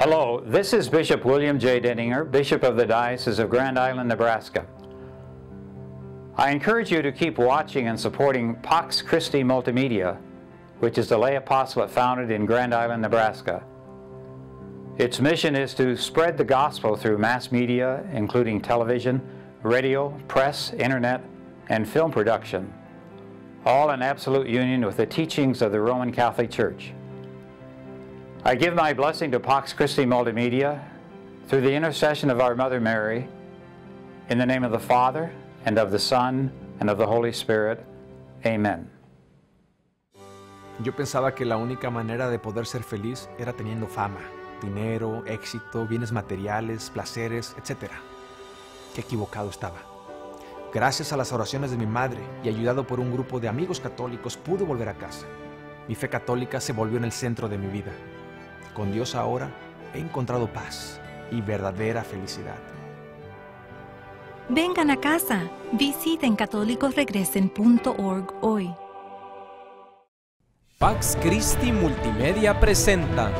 Hello, this is Bishop William J. Denninger, Bishop of the Diocese of Grand Island, Nebraska. I encourage you to keep watching and supporting Pax Christi Multimedia, which is the lay apostolate founded in Grand Island, Nebraska. Its mission is to spread the gospel through mass media, including television, radio, press, internet, and film production, all in absolute union with the teachings of the Roman Catholic Church. I give my blessing to Pax Christi Multimedia through the intercession of our Mother Mary, in the name of the Father, and of the Son, and of the Holy Spirit. Amen. Yo pensaba que la única manera de poder ser feliz era teniendo fama, dinero, éxito, bienes materiales, placeres, etc. Qué equivocado estaba. Gracias a las oraciones de mi madre y ayudado por un grupo de amigos católicos pude volver a casa. Mi fe católica se volvió en el centro de mi vida con Dios ahora he encontrado paz y verdadera felicidad. Vengan a casa. Visiten católicosregresen.org hoy. Pax Christi Multimedia presenta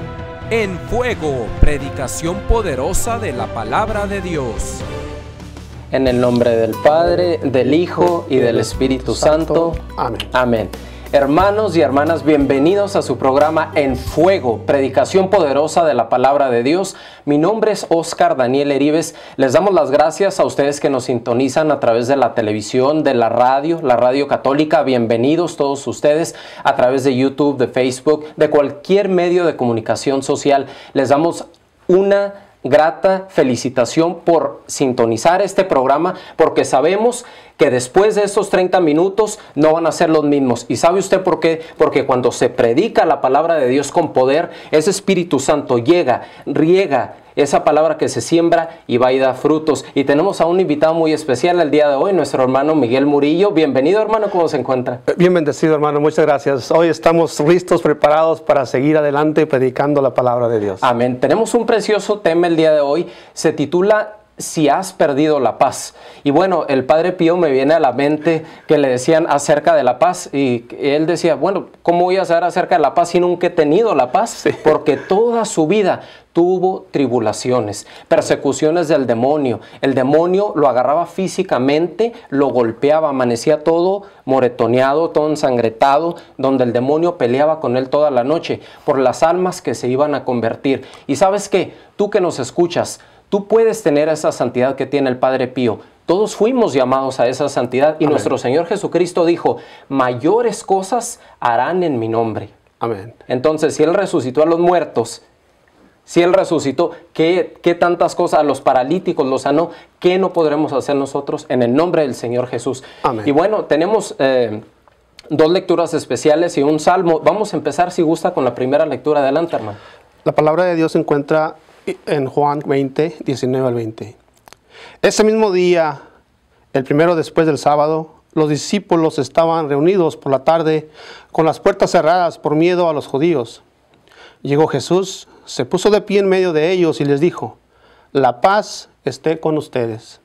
En Fuego, predicación poderosa de la palabra de Dios. En el nombre del Padre, del Hijo y del Espíritu Santo. Amén. Amén. Hermanos y hermanas, bienvenidos a su programa En Fuego, predicación poderosa de la palabra de Dios. Mi nombre es Oscar Daniel Erives. Les damos las gracias a ustedes que nos sintonizan a través de la televisión, de la radio, la radio católica. Bienvenidos todos ustedes a través de YouTube, de Facebook, de cualquier medio de comunicación social. Les damos una grata felicitación por sintonizar este programa porque sabemos que después de estos 30 minutos no van a ser los mismos. ¿Y sabe usted por qué? Porque cuando se predica la palabra de Dios con poder, ese Espíritu Santo llega, riega esa palabra que se siembra y va y da frutos. Y tenemos a un invitado muy especial el día de hoy, nuestro hermano Miguel Murillo. Bienvenido, hermano, ¿cómo se encuentra? Eh, Bien hermano, muchas gracias. Hoy estamos listos, preparados para seguir adelante predicando la palabra de Dios. Amén. Tenemos un precioso tema el día de hoy. Se titula si has perdido la paz. Y bueno, el Padre Pío me viene a la mente que le decían acerca de la paz y él decía, bueno, ¿cómo voy a saber acerca de la paz si nunca he tenido la paz? Porque toda su vida tuvo tribulaciones, persecuciones del demonio. El demonio lo agarraba físicamente, lo golpeaba, amanecía todo moretoneado, todo ensangretado, donde el demonio peleaba con él toda la noche por las almas que se iban a convertir. Y sabes qué, tú que nos escuchas, Tú puedes tener esa santidad que tiene el Padre Pío. Todos fuimos llamados a esa santidad y nuestro Señor Jesucristo dijo, mayores cosas harán en mi nombre. Amén. Entonces, si Él resucitó a los muertos, si Él resucitó, ¿qué, tantas cosas a los paralíticos los sanó? ¿Qué no podremos hacer nosotros en el nombre del Señor Jesús? Amén. Y bueno, tenemos eh, dos lecturas especiales y un salmo. Vamos a empezar, si gusta, con la primera lectura. Adelante, hermano. La palabra de Dios se encuentra en Juan 20, 19 al 20. Ese mismo día, el primero después del sábado, los discípulos estaban reunidos por la tarde con las puertas cerradas por miedo a los judíos. Llegó Jesús, se puso de pie en medio de ellos y les dijo, la paz esté con ustedes.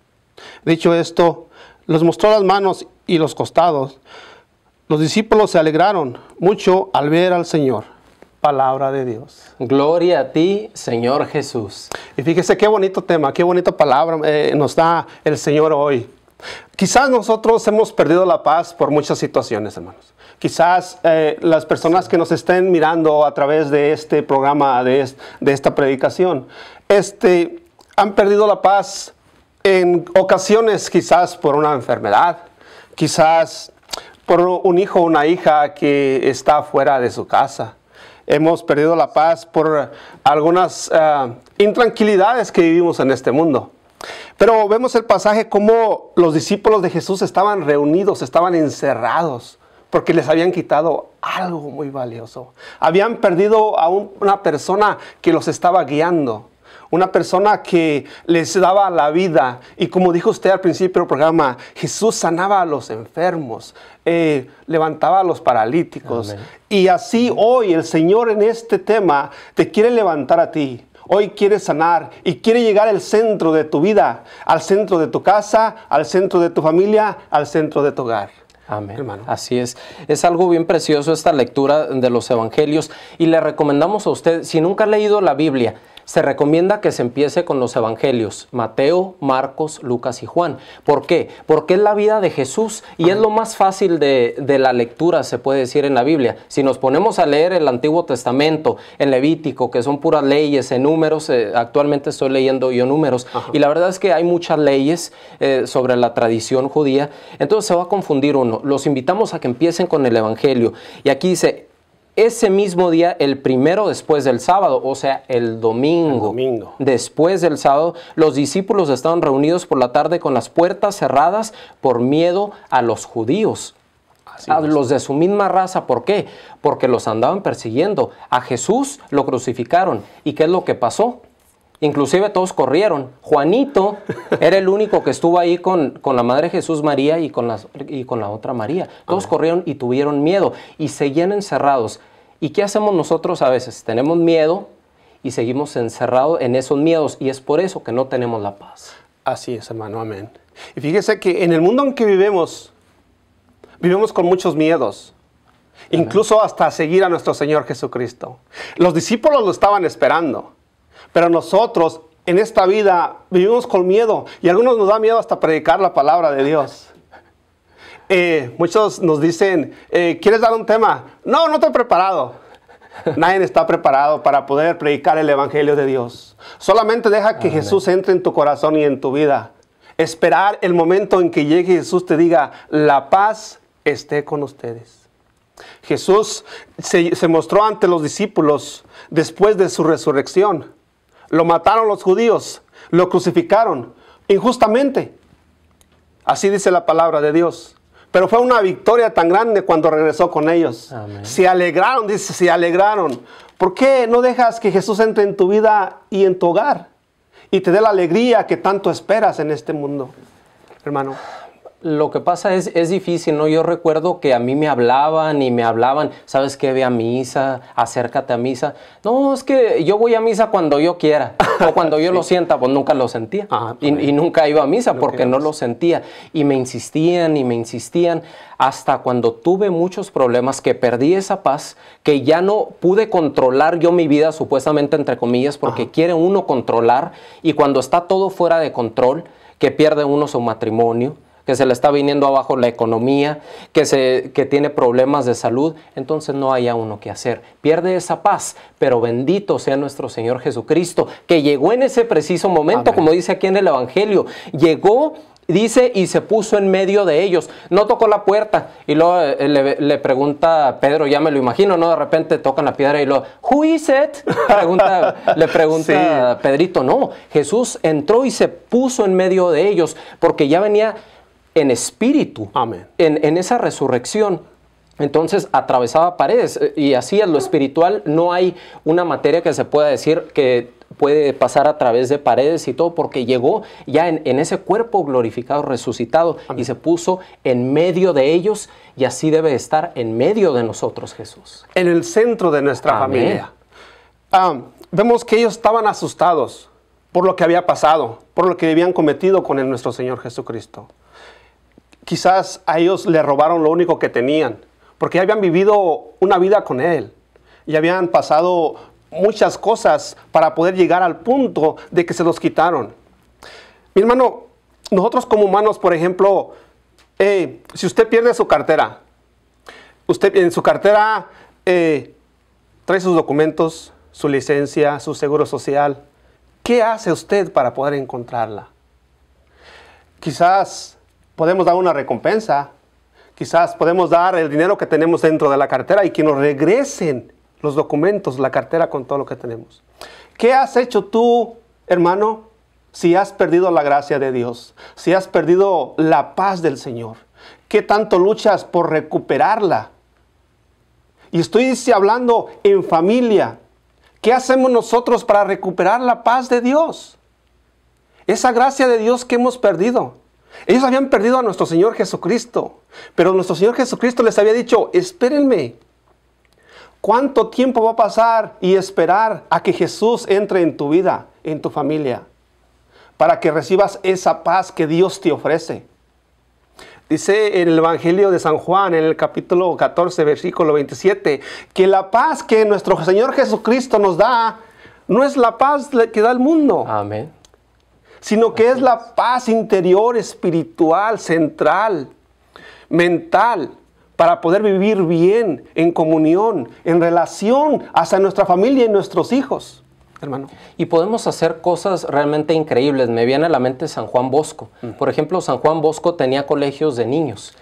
Dicho esto, les mostró las manos y los costados. Los discípulos se alegraron mucho al ver al Señor palabra de Dios. Gloria a ti, Señor Jesús. Y fíjese qué bonito tema, qué bonita palabra eh, nos da el Señor hoy. Quizás nosotros hemos perdido la paz por muchas situaciones, hermanos. Quizás eh, las personas que nos estén mirando a través de este programa, de, esta predicación, este, han perdido la paz en ocasiones quizás por una enfermedad, quizás por un hijo o una hija que está fuera de su casa, hemos perdido la paz por eh, algunas eh, intranquilidades que vivimos en este mundo. Pero vemos el pasaje como los discípulos de Jesús estaban reunidos, estaban encerrados, porque les habían quitado algo muy valioso. Habían perdido a una persona que los estaba guiando una persona que les daba la vida. Y como dijo usted al principio del programa, Jesús sanaba a los enfermos, eh, levantaba a los paralíticos. Y así hoy el Señor en este tema te quiere levantar a ti. Hoy quiere sanar y quiere llegar al centro de tu vida, al centro de tu casa, al centro de tu familia, al centro de tu hogar. Amén. Hermano. Así es. Es algo bien precioso esta lectura de los evangelios y le recomendamos a usted, si nunca ha leído la Biblia, se recomienda que se empiece con los evangelios, Mateo, Marcos, Lucas y Juan. ¿Por qué? Porque es la vida de Jesús y es lo más fácil de, la lectura, se puede decir en la Biblia. Si nos ponemos a leer el Antiguo Testamento, en Levítico, que son puras leyes, en números, eh, actualmente estoy leyendo yo números, y la verdad es que hay muchas leyes eh, sobre la tradición judía, entonces se va a confundir uno. Los invitamos a que empiecen con el Evangelio. Y aquí dice, ese mismo día, el primero después del sábado, o sea, el domingo, después del sábado, los discípulos estaban reunidos por la tarde con las puertas cerradas por miedo a los judíos. a los de su misma raza, ¿por qué? Porque los andaban persiguiendo. A Jesús lo crucificaron. ¿Y qué es lo que pasó? Inclusive todos corrieron. Juanito era el único que estuvo ahí con, con la Madre Jesús María y con, las, y con la otra María. Todos ah. corrieron y tuvieron miedo y seguían encerrados. ¿Y qué hacemos nosotros a veces? Tenemos miedo y seguimos encerrados en esos miedos y es por eso que no tenemos la paz. Así es, hermano, amén. Y fíjese que en el mundo en que vivimos, vivimos con muchos miedos, incluso hasta seguir a nuestro Señor Jesucristo. Los discípulos lo estaban esperando. Pero nosotros en esta vida vivimos con miedo y algunos nos da miedo hasta predicar la palabra de Dios. Eh, muchos nos dicen, eh, ¿quieres dar un tema? No, no estoy preparado. Nadie está preparado para poder predicar el Evangelio de Dios. Solamente deja que Jesús entre en tu corazón y en tu vida. Esperar el momento en que llegue Jesús te diga, la paz esté con ustedes. Jesús se, se mostró ante los discípulos después de su resurrección lo mataron los judíos, lo crucificaron injustamente. Así dice la palabra de Dios. Pero fue una victoria tan grande cuando regresó con ellos. Se alegraron, dice, se alegraron. ¿Por qué no dejas que Jesús entre en tu vida y en tu hogar? Y te dé la alegría que tanto esperas en este mundo, hermano. Lo que pasa es, es difícil, ¿no? Yo recuerdo que a mí me hablaban y me hablaban, ¿sabes qué? Ve a misa, acércate a misa. No, es que yo voy a misa cuando yo quiera o cuando yo lo sienta, pues nunca lo sentía. Ah, y, nunca iba a misa porque no lo sentía. Y me insistían y me insistían hasta cuando tuve muchos problemas, que perdí esa paz, que ya no pude controlar yo mi vida, supuestamente entre comillas, porque quiere uno controlar y cuando está todo fuera de control, que pierde uno su matrimonio que se le está viniendo abajo la economía, que, se, tiene problemas de salud, entonces no haya uno que hacer. Pierde esa paz, pero bendito sea nuestro Señor Jesucristo, que llegó en ese preciso momento, como dice aquí en el Evangelio, llegó Dice, y se puso en medio de ellos. No tocó la puerta. Y luego eh, le, pregunta a Pedro, ya me lo imagino, ¿no? De repente tocan la piedra y luego, ¿Who is it? le pregunta a Pedrito. No, Jesús entró y se puso en medio de ellos porque ya venía en espíritu, Amén. En, esa resurrección. Entonces atravesaba paredes eh, y así en lo espiritual no hay una materia que se pueda decir que puede pasar a través de paredes y todo, porque llegó ya en, ese cuerpo glorificado, resucitado, y se puso en medio de ellos, y así debe estar en medio de nosotros, Jesús. En el centro de nuestra familia. Ah, vemos que ellos estaban asustados por lo que había pasado, por lo que habían cometido con el nuestro Señor Jesucristo quizás a ellos le robaron lo único que tenían, porque ya habían vivido una vida con Él, y habían pasado muchas cosas para poder llegar al punto de que se los quitaron. Mi hermano, nosotros como humanos, por ejemplo, eh, si usted pierde su cartera, usted en su cartera eh, trae sus documentos, su licencia, su seguro social, ¿qué hace usted para poder encontrarla? Quizás podemos dar una recompensa. Quizás podemos dar el dinero que tenemos dentro de la cartera y que nos regresen los documentos, la cartera con todo lo que tenemos. ¿Qué has hecho tú, hermano, si has perdido la gracia de Dios? Si has perdido la paz del Señor. ¿Qué tanto luchas por recuperarla? Y estoy hablando en familia. ¿Qué hacemos nosotros para recuperar la paz de Dios? Esa gracia de Dios que hemos perdido. Ellos habían perdido a nuestro Señor Jesucristo, pero nuestro Señor Jesucristo les había dicho, espérenme. ¿Cuánto tiempo va a pasar y esperar a que Jesús entre en tu vida, en tu familia, para que recibas esa paz que Dios te ofrece? Dice en el Evangelio de San Juan, en el capítulo 14, versículo 27, que la paz que nuestro Señor Jesucristo nos da no es la paz que da el mundo. Amén sino que es la paz interior, espiritual, central, mental, para poder vivir bien, en comunión, en relación hasta nuestra familia y nuestros hijos. Hermano. Y podemos hacer cosas realmente increíbles. Me viene a la mente San Juan Bosco. Mm. Por ejemplo, San Juan Bosco tenía colegios de niños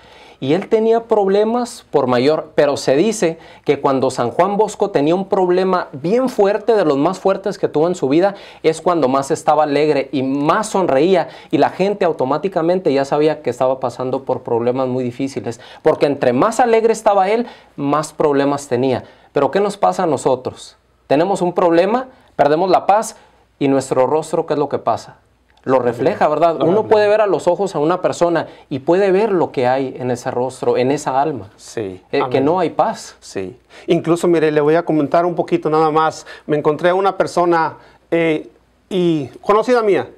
y él tenía problemas por mayor, pero se dice que cuando San Juan Bosco tenía un problema bien fuerte, de los más fuertes que tuvo en su vida, es cuando más estaba alegre y más sonreía y la gente automáticamente ya sabía que estaba pasando por problemas muy difíciles, porque entre más alegre estaba él, más problemas tenía. Pero ¿qué nos pasa a nosotros? Tenemos un problema, perdemos la paz y nuestro rostro, ¿qué es lo que pasa? lo refleja, ¿verdad? Uno puede ver a los ojos a una persona y puede ver lo que hay en ese rostro, en esa alma. Sí. Eh, que no hay paz. Sí. Incluso, mire, le voy a comentar un poquito nada más. Me encontré a una persona eh, y conocida mía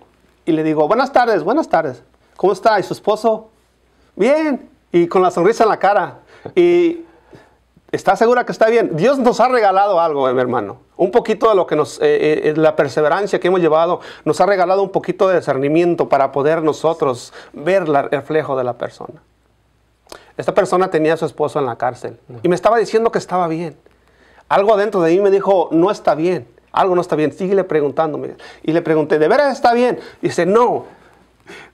y le digo, buenas tardes, buenas tardes. ¿Cómo está? ¿Y su esposo? Bien. Y con la sonrisa en la cara. Y ¿Está segura que está bien? Dios nos ha regalado algo, eh, mi hermano. Un poquito de lo que nos, eh, eh, eh, la perseverancia que hemos llevado, nos ha regalado un poquito de discernimiento para poder nosotros ver el reflejo de la persona. Esta persona tenía a su esposo en la cárcel y me estaba diciendo que estaba bien. Algo adentro de mí me dijo, no está bien, algo no está bien, síguele preguntándome. Y le pregunté, ¿de veras está bien? Y dice, no.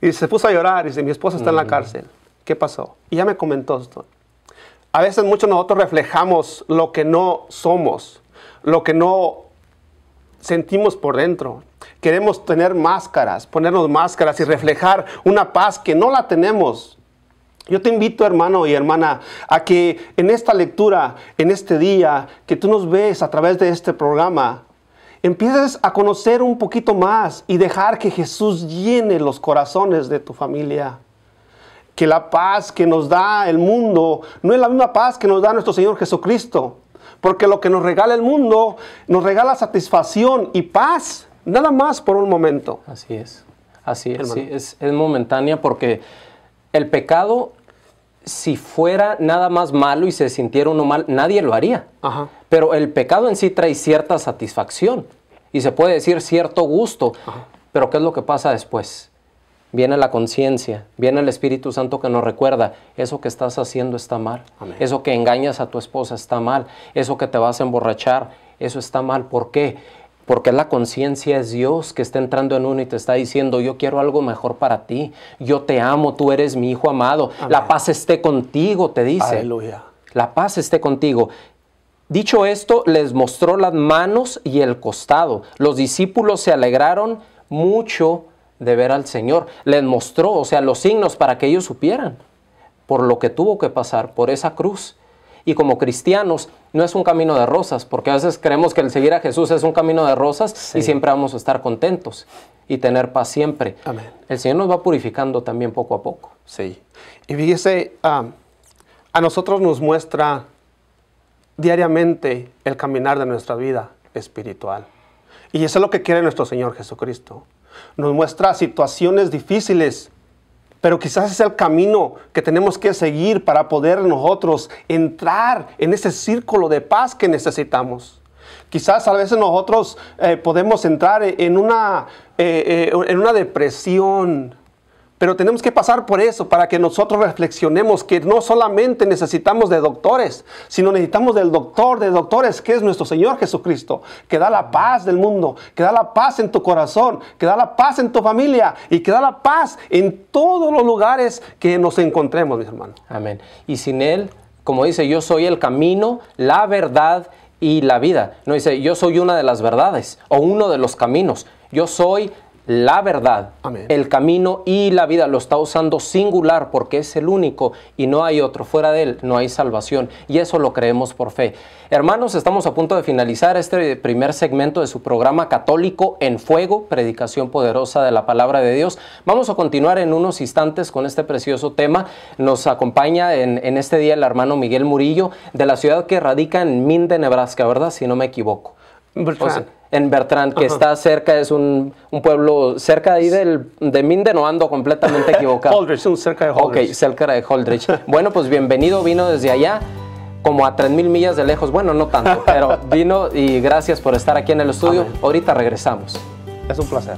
Y se puso a llorar y dice, mi esposo está en la mm. cárcel. ¿Qué pasó? Y ya me comentó esto. A veces muchos nosotros reflejamos lo que no somos lo que no sentimos por dentro. Queremos tener máscaras, ponernos máscaras y reflejar una paz que no la tenemos. Yo te invito, hermano y hermana, a que en esta lectura, en este día, que tú nos ves a través de este programa, empieces a conocer un poquito más y dejar que Jesús llene los corazones de tu familia que la paz que nos da el mundo no es la misma paz que nos da nuestro Señor Jesucristo. Porque lo que nos regala el mundo nos regala satisfacción y paz, nada más por un momento. Así es, así es, es, momentánea porque el pecado si fuera nada más malo y se sintiera uno mal, nadie lo haría. Ajá. Pero el pecado en sí trae cierta satisfacción y se puede decir cierto gusto. Pero ¿qué es lo que pasa después? viene la conciencia, viene el Espíritu Santo que nos recuerda, eso que estás haciendo está mal, eso que engañas a tu esposa está mal, eso que te vas a emborrachar, eso está mal. ¿Por qué? Porque la conciencia es Dios que está entrando en uno y te está diciendo, yo quiero algo mejor para ti, yo te amo, tú eres mi hijo amado, la paz esté contigo, te dice. Aleluya. La paz esté contigo. Dicho esto, les mostró las manos y el costado. Los discípulos se alegraron mucho de ver al Señor. Les mostró, o sea, los signos para que ellos supieran por lo que tuvo que pasar, por esa cruz. Y como cristianos, no es un camino de rosas, porque a veces creemos que el seguir a Jesús es un camino de rosas y siempre vamos a estar contentos y tener paz siempre. Amén. El Señor nos va purificando también poco a poco. Sí. Y fíjese, ah, a nosotros nos muestra diariamente el caminar de nuestra vida espiritual. Y eso es lo que quiere nuestro Señor Jesucristo nos muestra situaciones difíciles, pero quizás es el camino que tenemos que seguir para poder nosotros entrar en ese círculo de paz que necesitamos. Quizás a veces nosotros eh, podemos entrar en eh, eh, en una depresión, pero tenemos que pasar por eso para que nosotros reflexionemos que no solamente necesitamos de doctores, sino necesitamos del doctor de doctores, que es nuestro Señor Jesucristo, que da la paz del mundo, que da la paz en tu corazón, que da la paz en tu familia y que da la paz en todos los lugares que nos encontremos, mis hermanos. Amén. Y sin Él, como dice, yo soy el camino, la verdad y la vida. No dice, yo soy una de las verdades o uno de los caminos. Yo soy la verdad, el camino y la vida. Lo está usando singular porque es el único y no hay otro. Fuera de él no hay salvación. Y eso lo creemos por fe. Hermanos, estamos a punto de finalizar este primer segmento de su programa católico en fuego, predicación poderosa de la palabra de Dios. Vamos a continuar en unos instantes con este precioso tema. Nos acompaña en, este día el hermano Miguel Murillo de la ciudad que radica en Minde, Nebraska, ¿verdad? Si no me equivoco. Pues, en Bertrand, que está cerca, es un, pueblo cerca ahí del, de Minden, o ando completamente equivocado. Holdridge, cerca de Holdridge. Ok, cerca de Holdridge. bueno, pues bienvenido, vino desde allá, como a 3.000 millas de lejos, bueno, no tanto, pero vino y gracias por estar aquí en el estudio. Ahorita regresamos. Es un placer.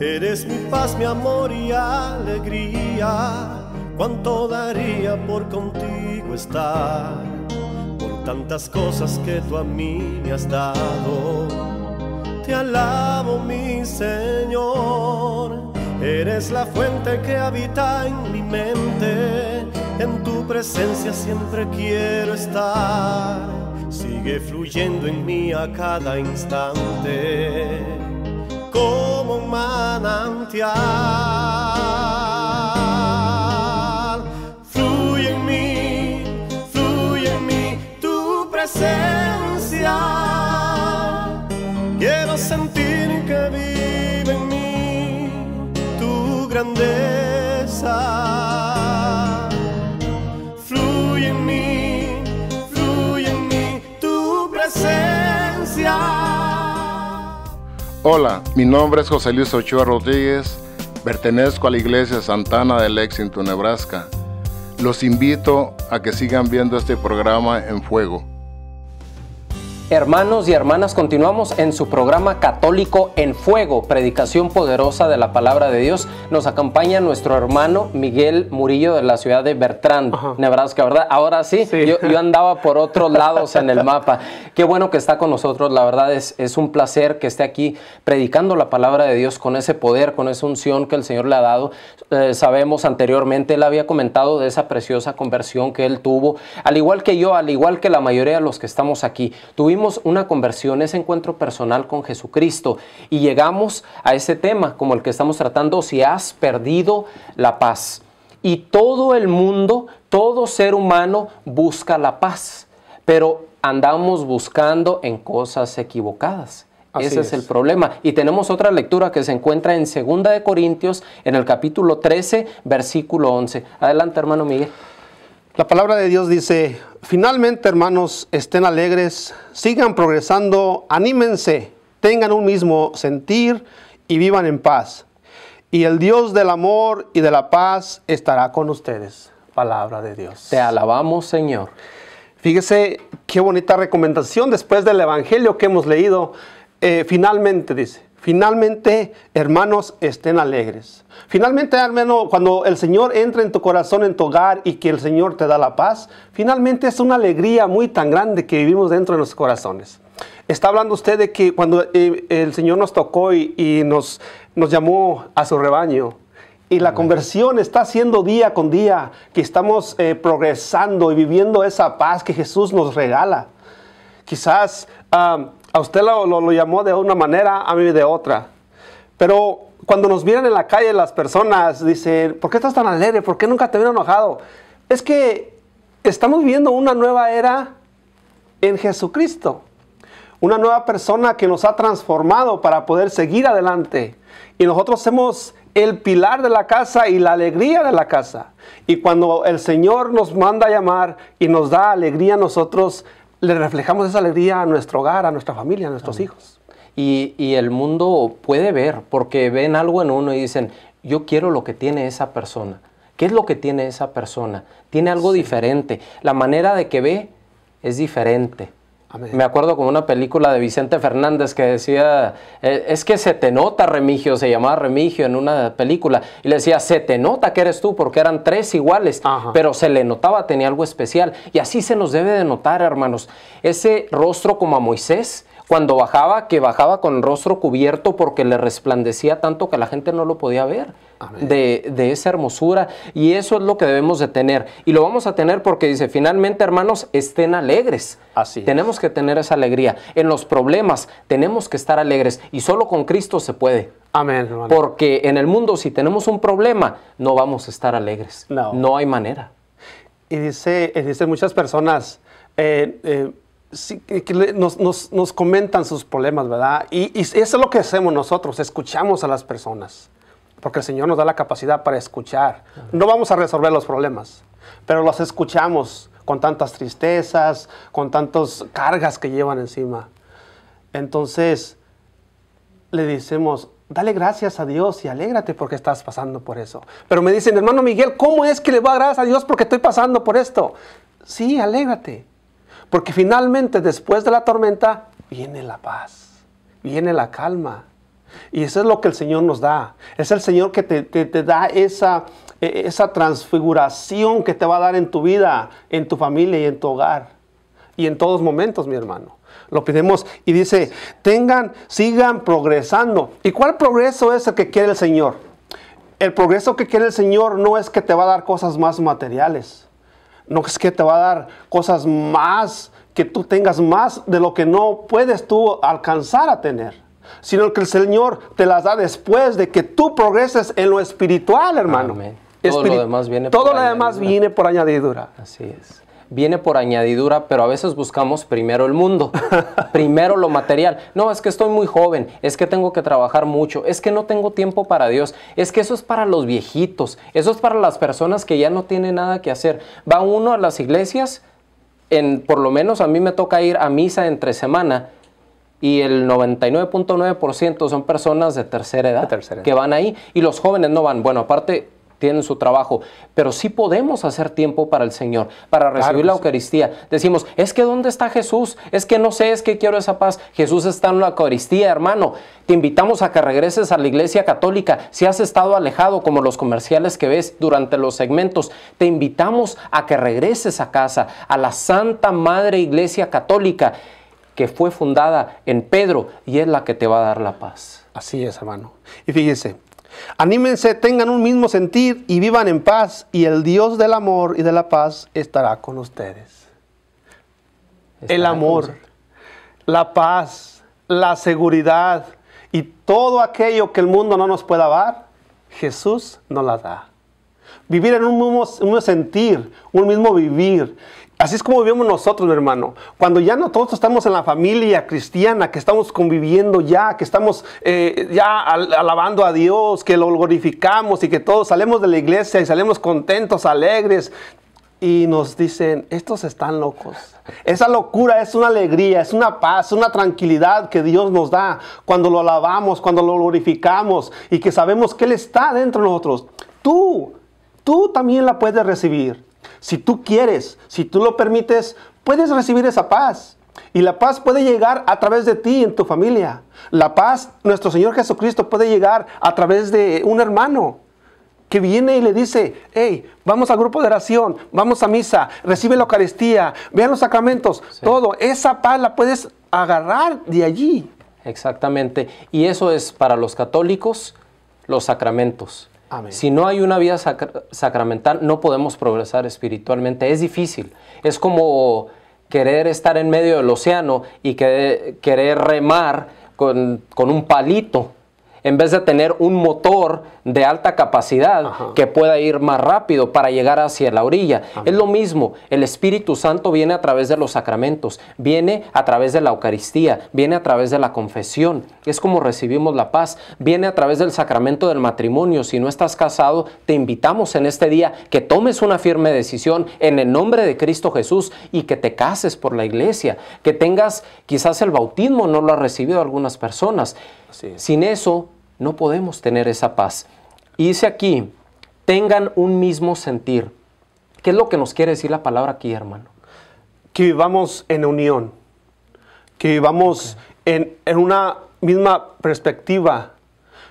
Eres mi paz, mi amor y alegría, cuánto daría por contigo estar tantas cosas que tú a mí me has dado. Te alabo, mi Señor, eres la fuente que habita en mi mente, en tu presencia siempre quiero estar, sigue fluyendo en mí a cada instante, como un manantial Quiero sentir que vive en mí tu grandeza. Fluye en mí, fluye en tu presencia. Hola, mi nombre es José Luis Ochoa Rodríguez. Pertenezco a la iglesia Santana de Lexington, Nebraska. Los invito a que sigan viendo este programa en fuego. Hermanos y hermanas, continuamos en su programa Católico en Fuego, predicación poderosa de la palabra de Dios. Nos acompaña nuestro hermano Miguel Murillo de la ciudad de Bertrand, Nebraska, ¿verdad? Ahora sí, Yo, andaba por otros lados en el mapa. Qué bueno que está con nosotros, la verdad es, es un placer que esté aquí predicando la palabra de Dios con ese poder, con esa unción que el Señor le ha dado. Eh, sabemos anteriormente, él había comentado de esa preciosa conversión que él tuvo, al igual que yo, al igual que la mayoría de los que estamos aquí. Tuvimos una conversión, ese encuentro personal con Jesucristo. Y llegamos a ese tema como el que estamos tratando, si has perdido la paz. Y todo el mundo, todo ser humano busca la paz, pero andamos buscando en cosas equivocadas. Ese es, es el problema. Y tenemos otra lectura que se encuentra en 2 Corintios, en el capítulo 13, versículo 11. Adelante, hermano Miguel. La palabra de Dios dice, finalmente hermanos, estén alegres, sigan progresando, anímense, tengan un mismo sentir y vivan en paz. Y el Dios del amor y de la paz estará con ustedes. Palabra de Dios. Te alabamos, Señor. Fíjese qué bonita recomendación después del Evangelio que hemos leído. Eh, finalmente dice, Finalmente, hermanos, estén alegres. Finalmente, hermano, cuando el Señor entra en tu corazón, en tu hogar y que el Señor te da la paz, finalmente es una alegría muy tan grande que vivimos dentro de nuestros corazones. Está hablando usted de que cuando eh, el Señor nos tocó y, nos, llamó a su rebaño, y la conversión está haciendo día con día, que estamos eh, progresando y viviendo esa paz que Jesús nos regala. Quizás a usted lo, lo, llamó de una manera, a mí de otra. Pero cuando nos miran en la calle las personas, dicen, ¿por qué estás tan alegre? ¿Por qué nunca te veo enojado? Es que estamos viviendo una nueva era en Jesucristo. Una nueva persona que nos ha transformado para poder seguir adelante. Y nosotros somos el pilar de la casa y la alegría de la casa. Y cuando el Señor nos manda a llamar y nos da alegría a nosotros, le reflejamos esa alegría a nuestro hogar, a nuestra familia, a nuestros hijos. Y, el mundo puede ver, porque ven algo en uno y dicen, yo quiero lo que tiene esa persona. ¿Qué es lo que tiene esa persona? Tiene algo diferente. La manera de que ve es diferente. Me acuerdo con una película de Vicente Fernández que decía, eh, es que se te nota Remigio, se llamaba Remigio en una película, y le decía, se te nota que eres tú, porque eran tres iguales, pero se le notaba, tenía algo especial. Y así se nos debe de notar, hermanos, ese rostro como a Moisés, cuando bajaba, que bajaba con rostro cubierto porque le resplandecía tanto que la gente no lo podía ver de, de, esa hermosura. Y eso es lo que debemos de tener. Y lo vamos a tener porque dice, finalmente hermanos, estén alegres. Así. Tenemos que tener esa alegría. En los problemas tenemos que estar alegres. Y solo con Cristo se puede. Amén. Porque en el mundo si tenemos un problema, no vamos a estar alegres. No, hay manera. Y dice, dice muchas personas, eh, eh, nos, comentan sus problemas, ¿verdad? Y, y, eso es lo que hacemos nosotros, escuchamos a las personas, porque el Señor nos da la capacidad para escuchar. No vamos a resolver los problemas, pero los escuchamos con tantas tristezas, con tantas cargas que llevan encima. Entonces, le decimos, dale gracias a Dios y alégrate porque estás pasando por eso. Pero me dicen, hermano Miguel, ¿cómo es que le voy a dar gracias a Dios porque estoy pasando por esto? Sí, alégrate porque finalmente después de la tormenta viene la paz, viene la calma. Y eso es lo que el Señor nos da. Es el Señor que te, da esa, e, esa transfiguración que te va a dar en tu vida, en tu familia y en tu hogar. Y en todos momentos, mi hermano. Lo pedimos y dice, tengan, sigan progresando. ¿Y cuál progreso es el que quiere el Señor? El progreso que quiere el Señor no es que te va a dar cosas más materiales no es que te va a dar cosas más, que tú tengas más de lo que no puedes tú alcanzar a tener, sino que el Señor te las da después de que tú progreses en lo espiritual, hermano. Todo lo demás viene por añadidura. Así es viene por añadidura, pero a veces buscamos primero el mundo, primero lo material. No, es que estoy muy joven, es que tengo que trabajar mucho, es que no tengo tiempo para Dios, es que eso es para los viejitos, eso es para las personas que ya no tienen nada que hacer. Va uno a las iglesias, en, por lo menos a mí me toca ir a misa entre semana y el 99.9% son personas de tercera edad, tercera edad, que van ahí y los jóvenes no van. Bueno, aparte tienen su trabajo, pero sí podemos hacer tiempo para el Señor, para recibir la Eucaristía. Decimos, es que ¿dónde está Jesús? Es que no sé, es que quiero esa paz. Jesús está en la Eucaristía, hermano. Te invitamos a que regreses a la Iglesia Católica. Si has estado alejado, como los comerciales que ves durante los segmentos, te invitamos a que regreses a casa, a la Santa Madre Iglesia Católica, que fue fundada en Pedro y es la que te va a dar la paz. Así es, hermano. Y fíjese. Anímense, tengan un mismo sentir y vivan en paz y el Dios del amor y de la paz estará con ustedes. el amor, la paz, la seguridad y todo aquello que el mundo no nos pueda dar, Jesús nos la da. Vivir en un mismo sentir, un mismo vivir Así es como vivimos nosotros, mi hermano. Cuando ya no todos estamos en la familia cristiana, que estamos conviviendo ya, que estamos eh, ya alabando a Dios, que lo glorificamos y que todos salimos de la iglesia y salimos contentos, alegres, y nos dicen, estos están locos. Esa locura es una alegría, es una paz, una tranquilidad que Dios nos da cuando lo alabamos, cuando lo glorificamos y que sabemos que Él está dentro de nosotros. Tú, tú también la puedes recibir. Si tú quieres, si tú lo permites, puedes recibir esa paz. Y la paz puede llegar a través de ti en tu familia. La paz, nuestro Señor Jesucristo puede llegar a través de un hermano que viene y le dice, hey, vamos al grupo de oración, vamos a misa, recibe la Eucaristía, vean los sacramentos, todo. Esa paz la puedes agarrar de allí. Exactamente. Y eso es para los católicos los sacramentos. Si no hay una vida sacramental, no podemos progresar espiritualmente. Es difícil. Es como querer estar en medio del océano y querer remar con un palito en vez de tener un motor de alta capacidad que pueda ir más rápido para llegar hacia la orilla. Es lo mismo, el Espíritu Santo viene a través de los sacramentos, viene a través de la Eucaristía, viene a través de la confesión, es como recibimos la paz, viene a través del sacramento del matrimonio. Si no estás casado, te invitamos en este día que tomes una firme decisión en el nombre de Cristo Jesús y que te cases por la iglesia, que tengas quizás el bautismo, no lo ha recibido algunas personas. Sin eso, no podemos tener esa paz. Y dice aquí, tengan un mismo sentir. ¿Qué es lo que nos quiere decir la palabra aquí, hermano? Que vivamos en unión, que vivamos en, en una misma perspectiva,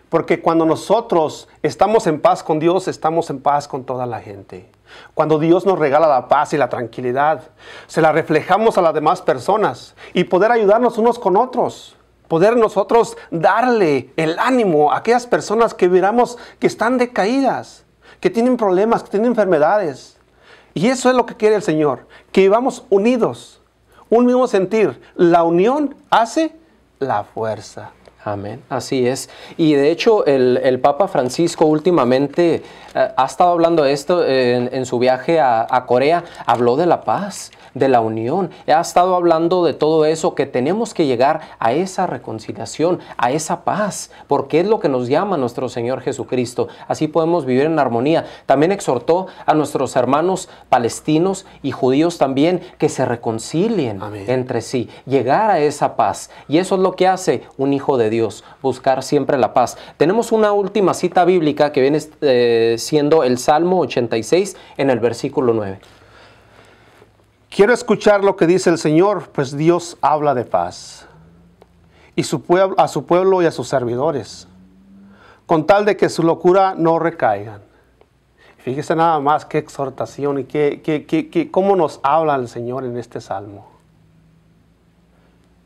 porque cuando nosotros estamos en paz con Dios, estamos en paz con toda la gente. Cuando Dios nos regala la paz y la tranquilidad, se la reflejamos a las demás personas y poder ayudarnos unos con otros poder nosotros darle el ánimo a aquellas personas que miramos que están decaídas, que tienen problemas, que tienen enfermedades. Y eso es lo que quiere el Señor, que vivamos unidos, un mismo sentir. La unión hace la fuerza. Amén, así es. Y de hecho el, Papa Francisco últimamente eh, ha estado hablando de esto en, su viaje a, Corea, habló de la paz, de la unión, ha estado hablando de todo eso, que tenemos que llegar a esa reconciliación, a esa paz, porque es lo que nos llama nuestro Señor Jesucristo. Así podemos vivir en armonía. También exhortó a nuestros hermanos palestinos y judíos también que se reconcilien entre sí, llegar a esa paz. Y eso es lo que hace un hijo de Dios, buscar siempre la paz. Tenemos una última cita bíblica que viene eh, siendo el Salmo 86 en el versículo 9. Quiero escuchar lo que dice el Señor, pues Dios habla de paz. Y su pueblo, a su pueblo y a sus servidores, con tal de que su locura no recaigan. Fíjese nada más qué exhortación y qué, cómo nos habla el Señor en este salmo.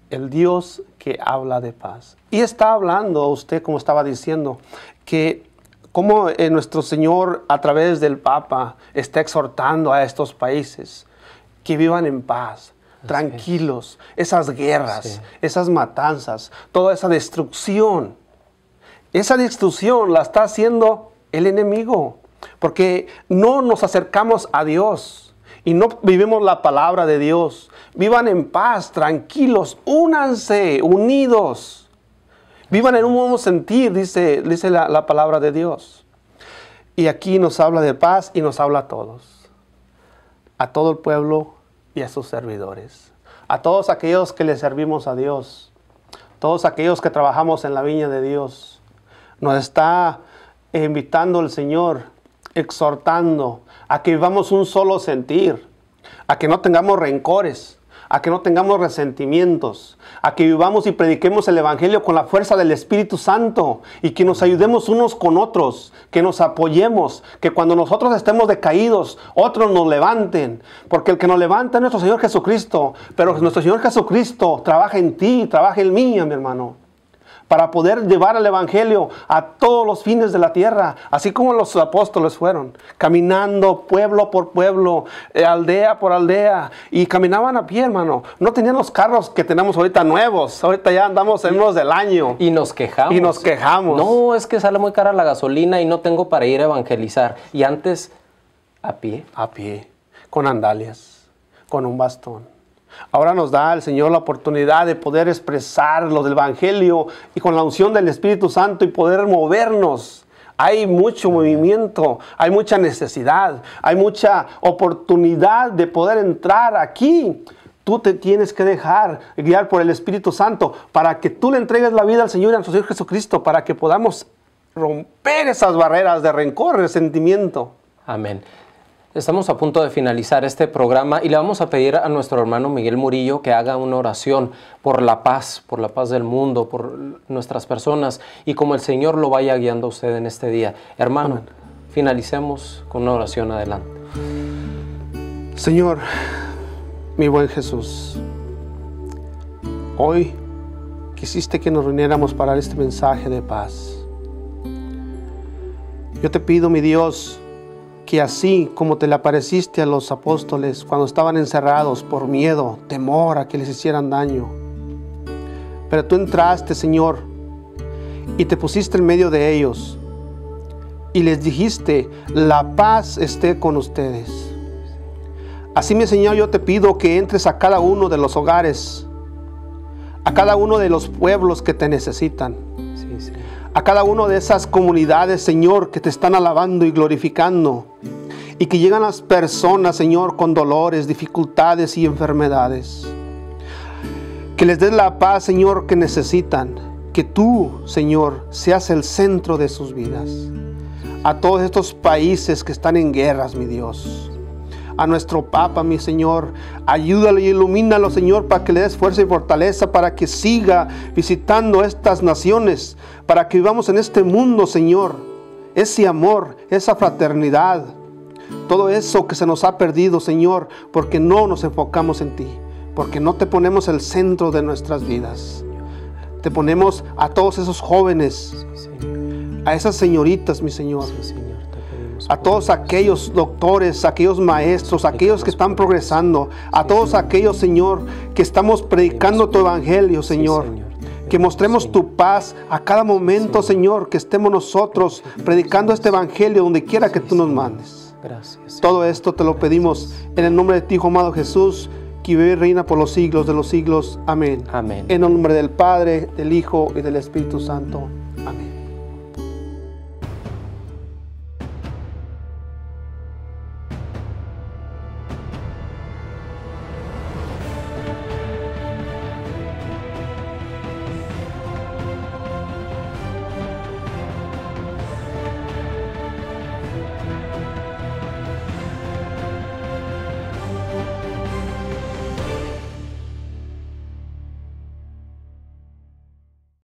El Dios que habla de paz. Y está hablando usted, como estaba diciendo, que como eh, nuestro Señor a través del Papa está exhortando a estos países que vivan en paz, tranquilos, esas guerras, esas matanzas, toda esa destrucción. Esa destrucción la está haciendo el enemigo, porque no nos acercamos a Dios y no vivimos la palabra de Dios. Vivan en paz, tranquilos, únanse, unidos. Vivan en un mismo sentir, dice, dice la, la palabra de Dios. Y aquí nos habla de paz y nos habla a todos. A todo el pueblo y a sus servidores. A todos aquellos que le servimos a Dios. Todos aquellos que trabajamos en la viña de Dios. Nos está invitando el Señor, exhortando, a que vivamos un solo sentir, a que no tengamos rencores, a que no tengamos resentimientos, a que vivamos y prediquemos el Evangelio con la fuerza del Espíritu Santo y que nos ayudemos unos con otros, que nos apoyemos, que cuando nosotros estemos decaídos, otros nos levanten, porque el que nos levanta es nuestro Señor Jesucristo, pero nuestro Señor Jesucristo trabaja en ti, trabaja en mí, mi hermano para poder llevar el Evangelio a todos los fines de la tierra, así como los apóstoles fueron, caminando pueblo por pueblo, eh, aldea por aldea, y caminaban a pie, hermano. No tenían los carros que tenemos ahorita nuevos, ahorita ya andamos en los del año. Y nos quejamos. Y nos quejamos. No, es que sale muy cara la gasolina y no tengo para ir a evangelizar. Y antes, a pie. A pie, con andalias, con un bastón Ahora nos da el Señor la oportunidad de poder expresar lo del Evangelio y con la unción del Espíritu Santo y poder movernos. Hay mucho movimiento, hay mucha necesidad, hay mucha oportunidad de poder entrar aquí. Tú te tienes que dejar guiar por el Espíritu Santo para que tú le entregues la vida al Señor y a Señor Jesucristo, para que podamos romper esas barreras de rencor, resentimiento. Amén. Estamos a punto de finalizar este programa y le vamos a pedir a nuestro hermano Miguel Murillo que haga una oración por la paz, por la paz del mundo, por nuestras personas y como el Señor lo vaya guiando a usted en este día. Hermano, finalicemos con una oración adelante. Señor, mi buen Jesús, hoy quisiste que nos reuniéramos para este mensaje de paz. Yo te pido, mi Dios, que así como te le apareciste a los apóstoles cuando estaban encerrados por miedo, temor a que les hicieran daño, pero tú entraste, Señor, y te pusiste en medio de ellos y les dijiste, la paz esté con ustedes. Así mi Señor, yo te pido que entres a cada uno de los hogares, a cada uno de los pueblos que te necesitan. sí a cada una de esas comunidades, Señor, que te están alabando y glorificando. Y que llegan las personas, Señor, con dolores, dificultades y enfermedades. Que les des la paz, Señor, que necesitan. Que tú, Señor, seas el centro de sus vidas. A todos estos países que están en guerras, mi Dios a nuestro Papa, mi Señor. Ayúdalo y ilumínalo, Señor, para que le des fuerza y fortaleza, para que siga visitando estas naciones, para que vivamos en este mundo, Señor. Ese amor, esa fraternidad, todo eso que se nos ha perdido, Señor, porque no nos enfocamos en ti, porque no te ponemos el centro de nuestras vidas. Te ponemos a todos esos jóvenes, a esas señoritas, mi Señor. señor a todos aquellos doctores, aquellos maestros, aquellos que están progresando, a todos aquellos, Señor, que estamos predicando tu evangelio, Señor. Que mostremos tu paz a cada momento, Señor, que estemos nosotros predicando este evangelio donde quiera que tú nos mandes. Gracias. Todo esto te lo pedimos en el nombre de ti, amado Jesús, que vive y reina por los siglos de los siglos. Amén. Amén. En el nombre del Padre, del Hijo y del Espíritu Santo.